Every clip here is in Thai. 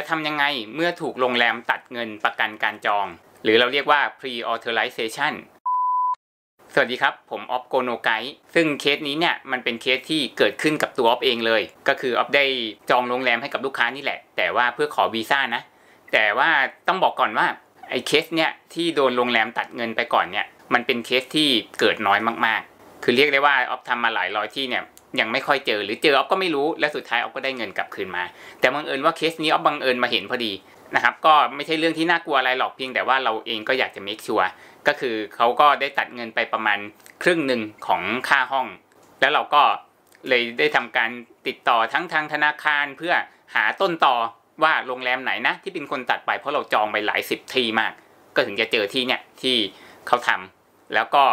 จะทำยังไงเมื่อถูกโรงแรมตัดเงินประกันการจอง หรือเราเรียกว่า pre-authorization สวัสดีครับ ผมออฟโกโนไกด์ซึ่งเคสนี้เนี่ย มันเป็นเคสที่เกิดขึ้นกับตัวออฟเองเลย ก็คือออฟได้จองโรงแรมให้กับลูกค้านี่แหละ แต่ว่าเพื่อขอวีซ่านะ แต่ว่าต้องบอกก่อนว่าไอ้เคสเนี่ยที่โดนโรงแรมตัดเงินไปก่อนเนี่ยมันเป็นเคสที่เกิดน้อยมาก ๆ คือเรียกได้ว่าออฟทำมาหลายร้อยที่เนี่ยยังไม่ค่อยเจอหรือเจอออฟก็ไม่รู้และสุดท้ายออฟก็ได้เงินกลับคืนมา แต่บังเอิญว่าเคสนี้ออฟบังเอิญมาเห็นพอดีนะครับก็ไม่ใช่เรื่องที่น่ากลัวอะไรหรอกเพียงแต่ว่าเราเองก็อยากจะเมคชัวร์ก็คือเขาก็ได้ตัดเงินไปประมาณครึ่งหนึ่งของค่าห้อง แล้วเราก็เลยได้ทำการติดต่อทั้งทางธนาคารเพื่อหาต้นต่อว่าโรงแรมไหนนะที่เป็นคนตัดไปเพราะเราจองไปหลายสิบที่มาก ก็ถึงจะเจอที่เนี่ยที่เขาทำ แล้วก็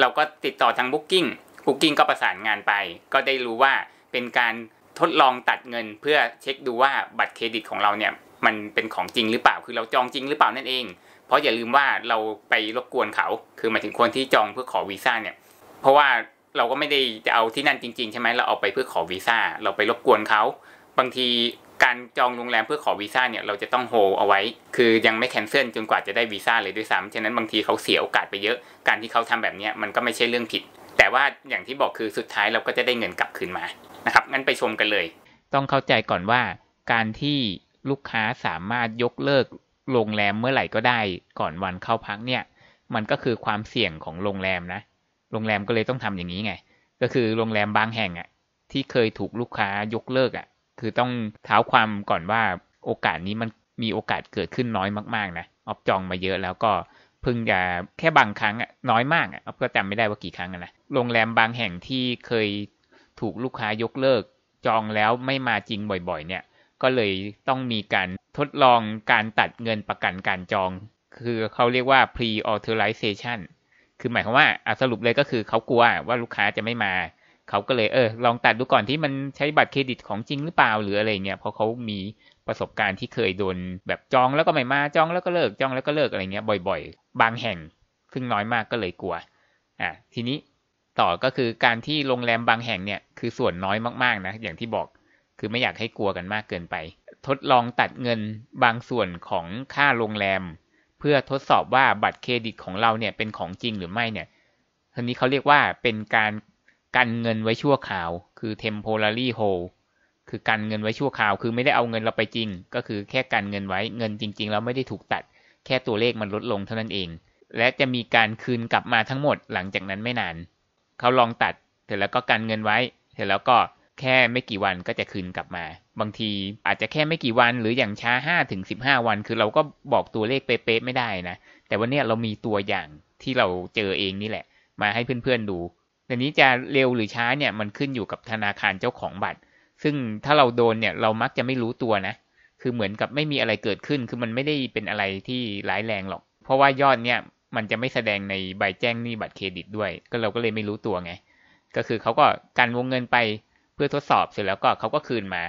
เราก็ติดต่อทางบุ๊กิ้งคุกกิ้งก็ประสานงานไป ก็ได้รู้ว่าเป็นการทดลองตัดเงินเพื่อเช็คดูว่าบัตรเครดิตของเราเนี่ยมันเป็นของจริงหรือเปล่า คือเราจองจริงหรือเปล่านั่นเอง เพราะอย่าลืมว่าเราไปรบกวนเขา คือหมายถึงคนที่จองเพื่อขอวีซ่าเนี่ย เพราะว่าเราก็ไม่ได้จะเอาที่นั่นจริงๆใช่ไหม เราเอาไปเพื่อขอวีซ่า เราไปรบกวนเขา บางทีการจองโรงแรมเพื่อขอวีซ่าเนี่ยเราจะต้องโฮเอาไว้ คือยังไม่แคนเซิลจนกว่าจะได้วีซ่าเลยด้วยซ้ำฉะนั้นบางทีเขาเสียโอกาสไปเยอะ การที่เขาทำแบบนี้มันก็ไม่ใช่เรื่องผิดแต่ว่าอย่างที่บอกคือสุดท้ายเราก็จะได้เงินกลับคืนมานะครับ งั้นไปชมกันเลย ต้องเข้าใจก่อนว่า การที่ลูกค้าสามารถยกเลิก โรงแรมเมื่อไหร่ก็ได้ ก่อนวันเข้าพักเนี่ย มันก็คือความเสี่ยงของโรงแรมนะ โรงแรมก็เลยต้องทำอย่างนี้ไง ก็คือโรงแรมบางแห่งอะ่ะ ที่เคยถูกลูกค้ายกเลิกอะ่ะ คือต้องเท้าความก่อนว่าโอกาสนี้มันมีโอกาสเกิดขึ้นน้อยมากๆนะออบจองมาเยอะแล้วก็พึงจะแค่บางครั้งอะน้อยมากอะเพอฟก็จำไม่ได้ว่ากี่ครั้งนะโรงแรมบางแห่งที่เคยถูกลูกค้ายกเลิกจองแล้วไม่มาจริงบ่อยๆ เนี่ย ก็เลยต้องมีการทดลองการตัดเงินประกันการจอง คือเขาเรียกว่า pre authorization คือหมายความว่าสรุปเลยก็คือเขากลัวว่าลูกค้าจะไม่มาเขาก็เลยเออลองตัดดูก่อนที่มันใช้บัตรเครดิตของจริงหรือเปล่าหรืออะไรเงี้ยเพราะเขามีประสบการณ์ที่เคยโดนแบบจองแล้วก็ไม่มาจองแล้วก็เลิกจองแล้วก็เลิกอะไรเงี้ยบ่อย ๆ บางแห่งซึ่งน้อยมากก็เลยกลัว อ่ะ ทีนี้ต่อก็คือการที่โรงแรมบางแห่งเนี่ยคือส่วนน้อยมากๆนะอย่างที่บอกคือไม่อยากให้กลัวกันมากเกินไป ทดลองตัดเงินบางส่วนของค่าโรงแรม เพื่อทดสอบว่าบัตรเครดิตของเราเนี่ย เป็นของจริงหรือไม่เนี่ยทีนี้เขาเรียกว่าเป็นการกันเงินไว้ชั่วคราว คือ temporary hold คือกันเงินไว้ชั่วคราว คือไม่ได้เอาเงินเราไปจริง ก็คือแค่กันเงินไว้ เงินจริง ๆ เราไม่ได้ถูกตัด แค่ตัวเลขมันลดลงเท่านั้นเอง และจะมีการคืนกลับมาทั้งหมดหลังจากนั้นไม่นาน เขาลองตัดเสร็จแล้วก็กันเงินไว้เสร็จแล้วก็แค่ไม่กี่วันก็จะคืนกลับมา บางทีอาจจะแค่ไม่กี่วันหรืออย่างช้า5้าถึงสิวัน คือเราก็บอกตัวเลขเป๊ะๆไม่ได้นะ แต่วันนี้เรามีตัวอย่างที่เราเจอเองนี่แหละ มาให้เพื่อนๆดูแต่นี้จะเร็วหรือช้าเนี่ยมันขึ้นอยู่กับธนาคารเจ้าของบัตร ซึ่งถ้าเราโดนเนี่ยเรามักจะไม่รู้ตัวนะ คือเหมือนกับไม่มีอะไรเกิดขึ้น คือมันไม่ได้เป็นอะไรที่ร้ายแรงหรอก เพราะว่ายอดเนี่ยมันจะไม่แสดงในใบแจ้งหนี้บัตรเครดิตด้วย ก็เราก็เลยไม่รู้ตัวไง ก็คือเขาก็การวงเงินไปเพื่อทดสอบเสร็จแล้วก็เขาก็คืนมา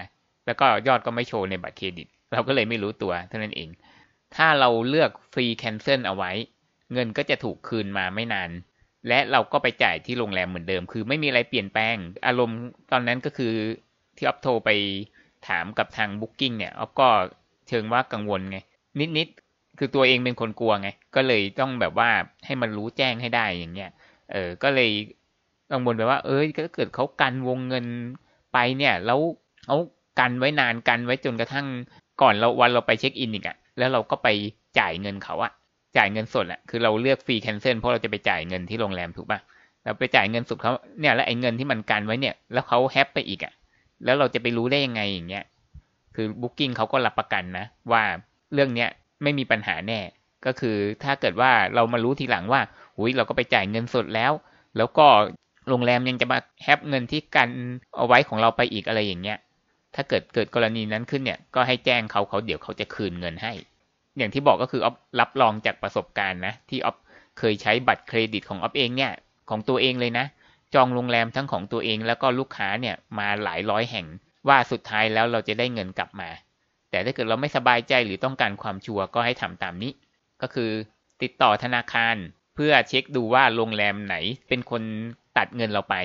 แล้วก็ยอดก็ไม่โชว์ในบัตรเครดิต เราก็เลยไม่รู้ตัวเท่านั้นเอง ถ้าเราเลือกฟรีแคนเซิลเอาไว้ เงินก็จะถูกคืนมาไม่นานและเราก็ไปจ่ายที่โรงแรมเหมือนเดิม คือไม่มีอะไรเปลี่ยนแปลง อารมณ์ตอนนั้นก็คือที่ออฟโทรไปถามกับทางบุ๊กคิ้งเนี่ยออฟก็เชิงว่ากังวลไงนิดๆ คือตัวเองเป็นคนกลัวไง ก็เลยต้องแบบว่าให้มันรู้แจ้งให้ได้อย่างเงี้ย เออ ก็เลยกังวลแบบว่า เอ้ยถ้าเกิดเขากันวงเงินไปเนี่ย แล้วเอากันไว้นานกันไว้จนกระทั่งก่อนเราวันเราไปเช็คอินอีกอะแล้วเราก็ไปจ่ายเงินเขาอะจ่ายเงินสดแหละคือเราเลือกฟรีแคนเซิลเพราะเราจะไปจ่ายเงินที่โรงแรมถูกปะ่ะเราไปจ่ายเงินสดเขาเนี่ยแล้วไอ้เงินที่มันกันไว้เนี่ย แล้วเขาแฮปไปอีกอะ่ะ แล้วเราจะไปรู้ได้ยังไงอย่างเงี้ย คือบุ๊กิ้งเขาก็รับประกันนะ ว่าเรื่องเนี้ยไม่มีปัญหาแน่ ก็คือถ้าเกิดว่าเรามารู้ทีหลังว่าหุยเราก็ไปจ่ายเงินสดแล้ว แล้วก็โรงแรมยังจะมาแฮปเงินที่กันเอาไว้ของเราไปอีกอะไรอย่างเงี้ย ถ้าเกิดเกิดกรณีนั้นขึ้นเนี่ย ก็ให้แจ้งเขาเขาเดี๋ยวเขาจะคืนเงินให้อย่างที่บอกก็คือออรับรองจากประสบการณ์นะที่ออฟเคยใช้บัตรเครดิตของออฟเองเนี่ยของตัวเองเลยนะ จองโรงแรมทั้งของตัวเองแล้วก็ลูกค้าเนี่ยมาหลายร้อยแห่ง ว่าสุดท้ายแล้วเราจะได้เงินกลับมา แต่ถ้าเกิดเราไม่สบายใจหรือต้องการความชัวร์ก็ให้ทำตามนี้ ก็คือติดต่อธนาคาร เพื่อเช็คดูว่าโรงแรมไหนเป็นคนตัดเงินเราไป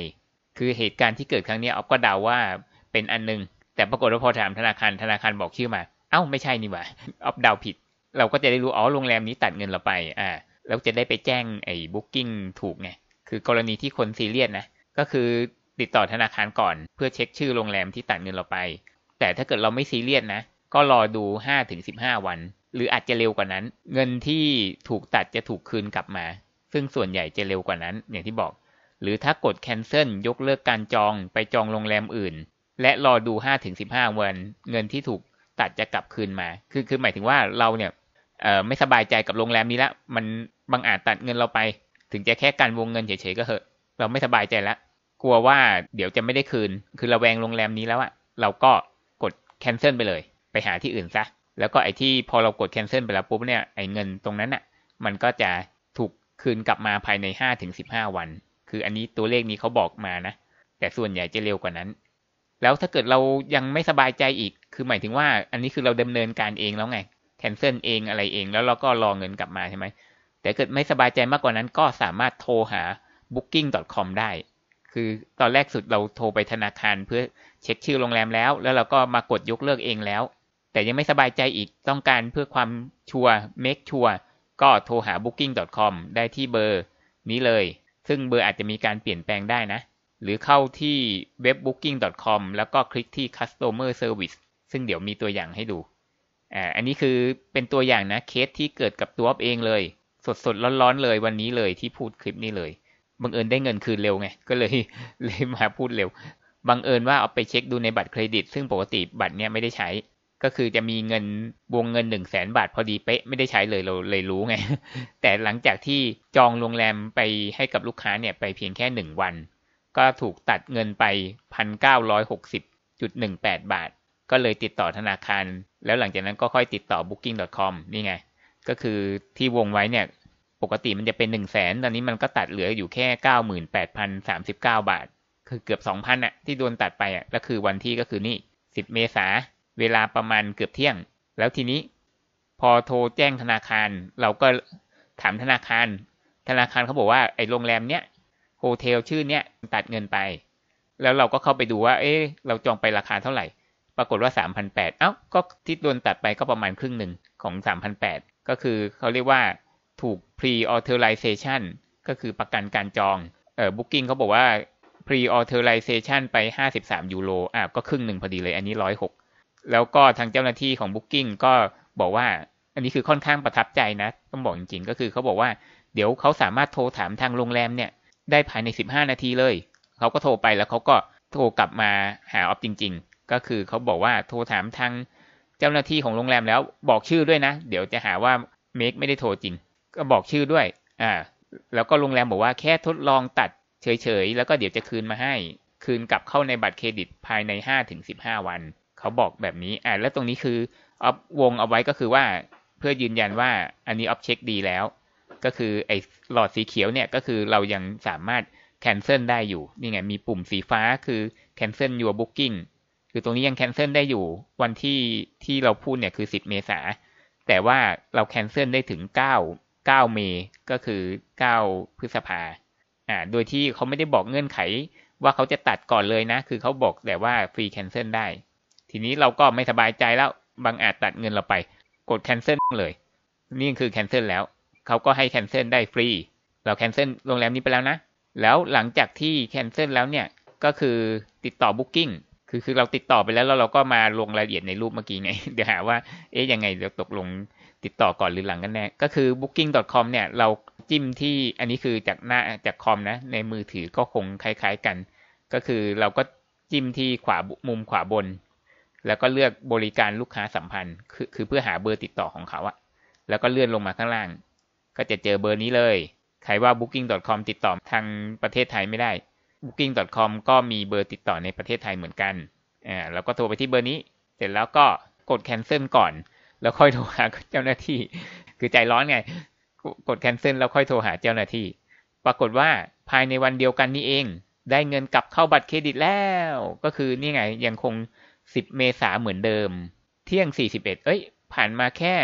คือเหตุการณ์ที่เกิดครั้งนี้ออฟก็เดาว่าเป็นอันนึง แต่ปรากฏว่าพอถามธนาคารธนาคารบอกชื่อมา เอ้าไม่ใช่นี่หว่าออฟเดาผิดเราก็จะได้รู้อ๋อโรงแรมนี้ตัดเงินเราไป อ่า แล้วจะได้ไปแจ้งไอ้บุ๊กิ้งถูกไง คือกรณีที่คนซีเรียสนะ ก็คือติดต่อธนาคารก่อน เพื่อเช็คชื่อโรงแรมที่ตัดเงินเราไป แต่ถ้าเกิดเราไม่ซีเรียสนะ ก็รอดู 5-15 วัน หรืออาจจะเร็วกว่านั้น เงินที่ถูกตัดจะถูกคืนกลับมา ซึ่งส่วนใหญ่จะเร็วกว่านั้นอย่างที่บอก หรือถ้ากดแคนเซิลยกเลิกการจองไปจองโรงแรมอื่น และรอดู 5-15 วัน เงินที่ถูกตัดจะกลับคืนมา คือคือหมายถึงว่าเราเนี่ยไม่สบายใจกับโรงแรมนี้ละมันบางอาจตัดเงินเราไป ถึงจะแค่การวงเงินเฉยๆก็เหอะ เราไม่สบายใจละ กลัวว่าเดี๋ยวจะไม่ได้คืน คือระแวงโรงแรมนี้แล้วอะเราก็กดแคนเซิลไปเลย ไปหาที่อื่นซะ แล้วก็ไอ้ที่พอเรากดแคนเซิลไปแล้วปุ๊บเนี่ย ไอ้เงินตรงนั้นอะมันก็จะถูกคืนกลับมาภายใน5ถึง้าวัน คืออันนี้ตัวเลขนี้เขาบอกมานะ แต่ส่วนใหญ่จะเร็วกว่านั้น แล้วถ้าเกิดเรายังไม่สบายใจอีก คือหมายถึงว่า อันนี้คือเราดำเนินการเองแล้วไงแคนเซิลเองอะไรเอง แล้วเราก็รอเงินกลับมาใช่ไหมแต่เกิดไม่สบายใจมากกว่านั้น ก็สามารถโทรหา booking.com ได้ คือตอนแรกสุดเราโทรไปธนาคารเพื่อเช็คชื่อโรงแรมแล้ว แล้วเราก็มากดยกเลิกเองแล้ว แต่ยังไม่สบายใจอีกต้องการเพื่อความชัวร์เมคชัวร์ก็โทรหา booking.com ได้ที่เบอร์นี้เลย ซึ่งเบอร์อาจจะมีการเปลี่ยนแปลงได้นะหรือเข้าที่ webbooking.com แล้วก็คลิกที่ customer service ซึ่งเดี๋ยวมีตัวอย่างให้ดูอ่าอันนี้คือเป็นตัวอย่างนะ เคสที่เกิดกับตัวเองเลย สดสดร้อนๆ เลยวันนี้เลยที่พูดคลิปนี้เลย บังเอิญได้เงินคืนเร็วไง ก็เลยเลยมาพูดเร็ว บังเอิญว่าเอาไปเช็คดูในบัตรเครดิต ซึ่งปกติบัตรเนี้ยไม่ได้ใช้ ก็คือจะมีเงินวงเงินหนึ่งแสนบาท พอดีเป๊ะไม่ได้ใช้เลยเราเลยรู้ไง แต่หลังจากที่จองโรงแรมไปให้กับลูกค้าเนี่ยไปเพียงแค่หนึ่งวัน ก็ถูกตัดเงินไปพันเก้าร้อยหกสิบจุดหนึ่งแปดบาท ก็เลยติดต่อธนาคารแล้วหลังจากนั้นก็ค่อยติดต่อ booking.com นี่ไง ก็คือที่วงไว้เนี่ย ปกติมันจะเป็น1 0 0 0 0แสนตอนนี้มันก็ตัดเหลืออยู่แค่ 98,039 บาท คือเกือบ 2,000อะที่โดนตัดไปอะแล้วคือวันที่ก็คือนี่ 10 เมษา เวลาประมาณเกือบเที่ยง แล้วทีนี้พอโทรแจ้งธนาคาร เราก็ถามธนาคาร ธนาคารเขาบอกว่าไอ้โรงแรมเนี้ยโฮเทลชื่อเนี้ยตัดเงินไป แล้วเราก็เข้าไปดูว่า เอ๊ะเราจองไปราคาเท่าไหร่ปรากฏว่า3,008เอ้า ก็ที่โดนตัดไปก็ประมาณครึ่งหนึ่งของ3,008ก็คือเขาเรียกว่าถูก pre authorization ก็คือประกันการจอง เอ่อ booking เขาบอกว่า pre authorization ไป 53ยูโรอ่ะก็ครึ่งหนึ่งพอดีเลยอันนี้ 106 แล้วก็ทางเจ้าหน้าที่ของ booking ก็บอกว่าอันนี้คือค่อนข้างประทับใจนะต้องบอกจริงๆ ก็คือเขาบอกว่าเดี๋ยวเขาสามารถโทรถามทางโรงแรมเนี่ย ได้ภายใน 15นาทีเลย เขาก็โทรไปแล้วเขาก็โทรกลับมาหาออฟจริง ๆก็คือเขาบอกว่าโทรถามทางเจ้าหน้าที่ของโรงแรมแล้ว บอกชื่อด้วยนะ เดี๋ยวจะหาว่าเมกไม่ได้โทรจริง ก็บอกชื่อด้วย อ่า แล้วก็โรงแรมบอกว่าแค่ทดลองตัดเฉยๆแล้วก็เดี๋ยวจะคืนมาให้คืนกลับเข้าในบัตรเครดิตภายใน5-15วันเขาบอกแบบนี้อ่าแล้วตรงนี้คือออพวงเอาไว้ก็คือว่าเพื่อยืนยันว่าอันนี้ออพเช็คดีแล้ว ก็คือไอ้หลอดสีเขียวเนี่ยก็คือเรายังสามารถแคนเซิลได้อยู่ นี่ไงมีปุ่มสีฟ้าคือแคนเซ l y o u บุ๊กิ้งคือตรงนี้ยังแคนเซิลได้อยู่วันที่ที่เราพูดเนี่ยคือ 10 เมษาแต่ว่าเราแคนเซิลได้ถึง9 9เม ก็คือ9พฤษภาอ่าโดยที่เขาไม่ได้บอกเงื่อนไขว่าเขาจะตัดก่อนเลยนะ คือเขาบอกแต่ว่าฟรีแคนเซิลได้ ทีนี้เราก็ไม่สบายใจแล้วบางอาจตัดเงินเราไป กดแคนเซิลเลยนี่คือแคนเซิลแล้ว เขาก็ให้แคนเซิลได้ฟรี เราแคนเซิลโรงแรมนี้ไปแล้วนะ แล้วหลังจากที่แคนเซิลแล้วเนี่ยก็คือติดต่อบุ๊กิ้งคือคือเราติดต่อไปแล้วแล้วเราก็มาลงรายละเอียดในรูปเมื่อกี้ไง เดี๋ยวหาว่าเอ๊ะยังไงเดี๋ยวตกลงติดต่อก่อนหรือหลังกันแน่ ก็คือ booking.com เนี่ย เราจิ้มที่อันนี้คือจากหน้าจากคอมนะ ในมือถือก็คงคล้ายๆกัน ก็คือเราก็จิ้มที่ขวามุมขวาบน แล้วก็เลือกบริการลูกค้าสัมพันธ์ คือคือเพื่อหาเบอร์ติดต่อของเขาอะแล้วก็เลื่อนลงมาข้างล่าง ก็จะเจอเบอร์นี้เลยใครว่า booking.com ติดต่อทางประเทศไทยไม่ได้ booking.com ก็มีเบอร์ติดต่อในประเทศไทยเหมือนกันอ่าล้วก็โทรไปที่เบอร์นี้ เสร็จแล้วก็กดแคนเซิลก่อน แล้วค่อยโทรหาเจ้าหน้าที่ คือใจร้อนไง กดแคนเซิลแล้วค่อยโทรหาเจ้าหน้าที่ ปรากฏว่าภายในวันเดียวกันนี้เอง ได้เงินกลับเข้าบัตรเครดิตแล้ว ก็คือนี่ไงยังคง 10 เมษาเหมือนเดิม เที่ยง41 เอ้ยผ่านมาแค่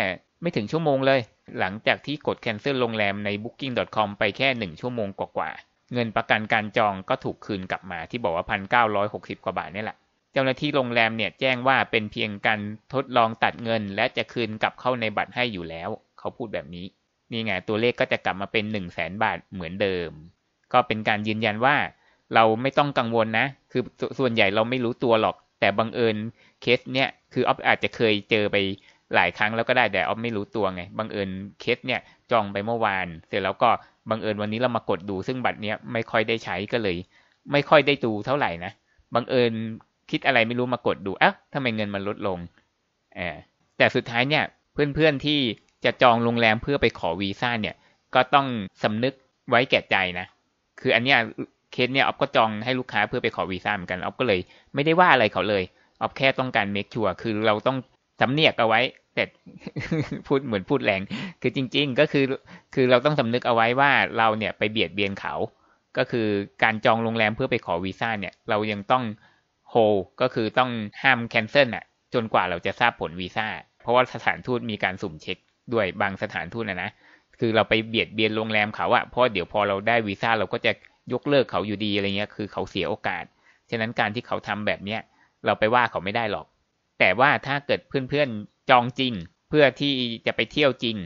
ไม่ถึงชั่วโมงเลย หลังจากที่กดแคนเซิลโรงแรมใน booking.com ไปแค่1ชั่วโมงกว่าเงินประกันการจองก็ถูกคืนกลับมาที่บอกว่าพันเก้าร้อยหกสิบกว่าบาทนี่แหละ เจ้าหน้าที่โรงแรมเนี่ยแจ้งว่าเป็นเพียงการทดลองตัดเงินและจะคืนกลับเข้าในบัตรให้อยู่แล้ว เขาพูดแบบนี้ นี่ไงตัวเลขก็จะกลับมาเป็นหนึ่งแสนบาทเหมือนเดิม ก็เป็นการยืนยันว่าเราไม่ต้องกังวลนะ คือส่วนใหญ่เราไม่รู้ตัวหรอก แต่บังเอิญเคสเนี่ยคือออฟอาจจะเคยเจอไปหลายครั้งแล้วก็ได้แต่ออฟไม่รู้ตัวไงบังเอิญเคสเนี่ยจองไปเมื่อวาน เสร็จแล้วก็บังเอิญวันนี้เรามากดดูซึ่งบัตรเนี้ยไม่ค่อยได้ใช้ก็เลย ไม่ค่อยได้ดูเท่าไหร่นะบังเอิญคิดอะไรไม่รู้มากดดูอ่ะทำไมเงินมันลดลงอแต่สุดท้ายเนี่ยเพื่อนๆที่จะจองโรงแรมเพื่อไปขอวีซ่าเนี่ย ก็ต้องสำนึกไว้แก่ใจนะ คืออันเนี้ยเคสเนี่ยออฟก็จองให้ลูกค้าเพื่อไปขอวีซ่าเหมือนกันออฟก็เลยไม่ได้ว่าอะไรเขาเลย ออฟแค่ต้องการเมคชัวร์คือเราต้องสำเนียกเอาไว้แต่พูดเหมือนพูดแรง คือจริง ๆ ก็คือคือเราต้องสำนึกเอาไว้ว่าเราเนี่ยไปเบียดเบียนเขาก็คือการจองโรงแรมเพื่อไปขอวีซ่าเนี่ยเรายังต้องโฮก็คือต้องห้ามแคนเซิลอ่ะจนกว่าเราจะทราบผลวีซ่าเพราะว่าสถานทูตมีการสุ่มเช็คด้วยบางสถานทูตนะนะคือเราไปเบียดเบียนโรงแรมเขาอะเพราะเดี๋ยวพอเราได้วีซ่าเราก็จะยกเลิกเขาอยู่ดีอะไรเงี้ยคือเขาเสียโอกาสฉะนั้นการที่เขาทำแบบเนี้ยเราไปว่าเขาไม่ได้หรอกแต่ว่าถ้าเกิดเพื่อนๆจองจริงเพื่อที่จะไปเที่ยวจริง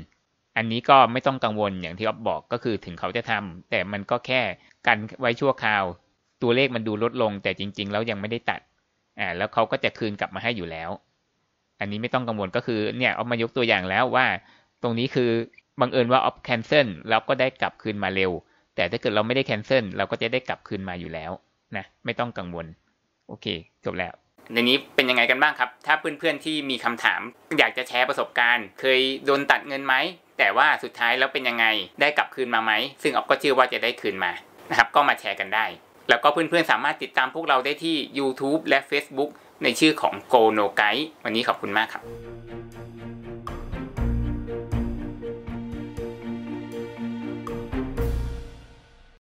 อันนี้ก็ไม่ต้องกังวลอย่างที่อ๊อฟบอกก็คือถึงเขาจะทำ แต่มันก็แค่กันไว้ชั่วคราว ตัวเลขมันดูลดลง แต่จริงๆแล้วยังไม่ได้ตัดอ่าแล้วเขาก็จะคืนกลับมาให้อยู่แล้ว อันนี้ไม่ต้องกังวลก็คือเนี่ยอ๊อฟมายกตัวอย่างแล้วว่า ตรงนี้คือบังเอิญว่าอ๊อฟแคนเซิลเราก็ได้กลับคืนมาเร็ว แต่ถ้าเกิดเราไม่ได้แคนเซิลเราก็จะได้กลับคืนมาอยู่แล้วนะไม่ต้องกังวล โอเคจบแล้วในนี้เป็นยังไงกันบ้างครับ ถ้าเพื่อนๆที่มีคำถาม อยากจะแชร์ประสบการณ์ เคยโดนตัดเงินไหมแต่ว่าสุดท้ายแล้วเป็นยังไงได้กลับคืนมาไหมซึ่งออฟก็เชื่อว่าจะได้คืนมานะครับก็มาแชร์กันได้ แล้วก็เพื่อนๆสามารถติดตามพวกเราได้ที่ YouTube และ Facebook ในชื่อของ Go No Guide วันนี้ขอบคุณมากครับ